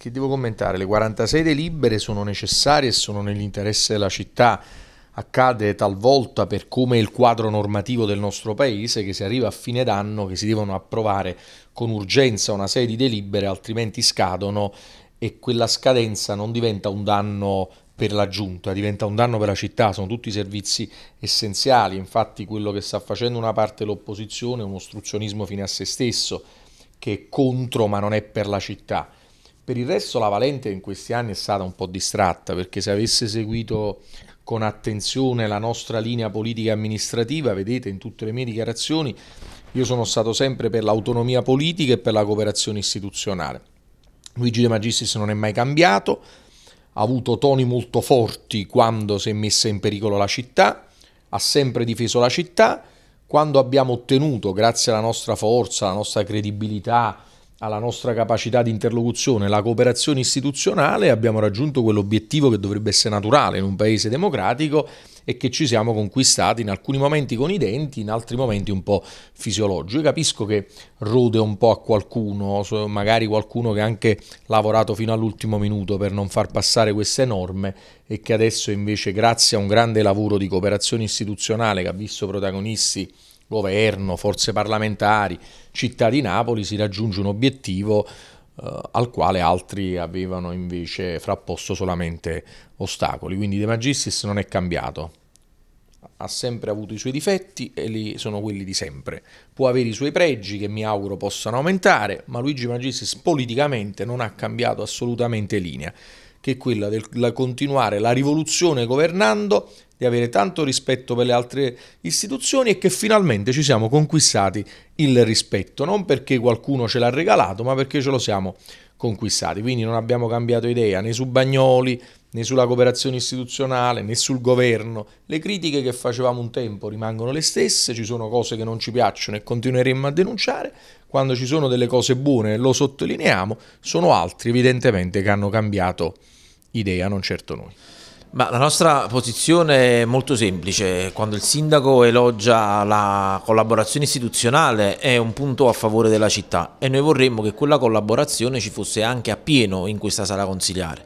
che devo commentare? Le 46 delibere sono necessarie e sono nell'interesse della città. Accade talvolta per come il quadro normativo del nostro paese che si arriva a fine d'anno che si devono approvare con urgenza una serie di delibere, altrimenti scadono e quella scadenza non diventa un danno per la giunta, diventa un danno per la città, sono tutti servizi essenziali, infatti quello che sta facendo una parte l'opposizione è un ostruzionismo fine a se stesso, che è contro ma non è per la città. Per il resto la Valente in questi anni è stata un po' distratta perché se avesse seguito con attenzione la nostra linea politica amministrativa, vedete in tutte le mie dichiarazioni, io sono stato sempre per l'autonomia politica e per la cooperazione istituzionale. Luigi De Magistris non è mai cambiato, ha avuto toni molto forti quando si è messa in pericolo la città, ha sempre difeso la città, quando abbiamo ottenuto, grazie alla nostra forza, alla nostra credibilità, alla nostra capacità di interlocuzione, la cooperazione istituzionale, abbiamo raggiunto quell'obiettivo che dovrebbe essere naturale in un paese democratico e che ci siamo conquistati in alcuni momenti con i denti, in altri momenti un po' fisiologico. Io capisco che rode un po' a qualcuno, magari qualcuno che ha anche lavorato fino all'ultimo minuto per non far passare queste norme e che adesso invece grazie a un grande lavoro di cooperazione istituzionale che ha visto protagonisti governo, forze parlamentari, città di Napoli, si raggiunge un obiettivo eh, al quale altri avevano invece frapposto solamente ostacoli. Quindi De Magistris non è cambiato, ha sempre avuto i suoi difetti e li sono quelli di sempre. Può avere i suoi pregi che mi auguro possano aumentare, ma Luigi Magistris politicamente non ha cambiato assolutamente linea, che è quella del continuare la rivoluzione governando di avere tanto rispetto per le altre istituzioni e che finalmente ci siamo conquistati il rispetto, non perché qualcuno ce l'ha regalato, ma perché ce lo siamo conquistati. Quindi non abbiamo cambiato idea né su Bagnoli, né sulla cooperazione istituzionale, né sul governo. Le critiche che facevamo un tempo rimangono le stesse, ci sono cose che non ci piacciono e continueremo a denunciare. Quando ci sono delle cose buone lo sottolineiamo, sono altri evidentemente che hanno cambiato idea, non certo noi. Ma la nostra posizione è molto semplice, quando il sindaco elogia la collaborazione istituzionale è un punto a favore della città e noi vorremmo che quella collaborazione ci fosse anche a pieno in questa sala consiliare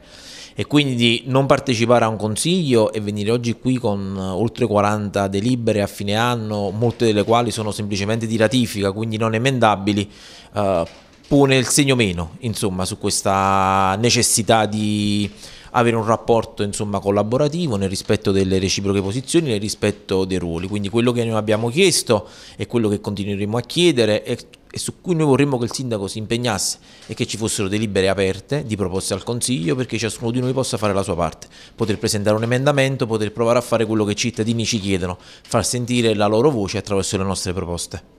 e quindi non partecipare a un consiglio e venire oggi qui con eh, oltre 40 delibere a fine anno, molte delle quali sono semplicemente di ratifica, quindi non emendabili, eh, pone il segno meno insomma, su questa necessità di avere un rapporto insomma, collaborativo nel rispetto delle reciproche posizioni, nel rispetto dei ruoli. Quindi quello che noi abbiamo chiesto e quello che continueremo a chiedere è e su cui noi vorremmo che il sindaco si impegnasse e che ci fossero delibere aperte di proposte al Consiglio perché ciascuno di noi possa fare la sua parte, poter presentare un emendamento, poter provare a fare quello che i cittadini ci chiedono, far sentire la loro voce attraverso le nostre proposte.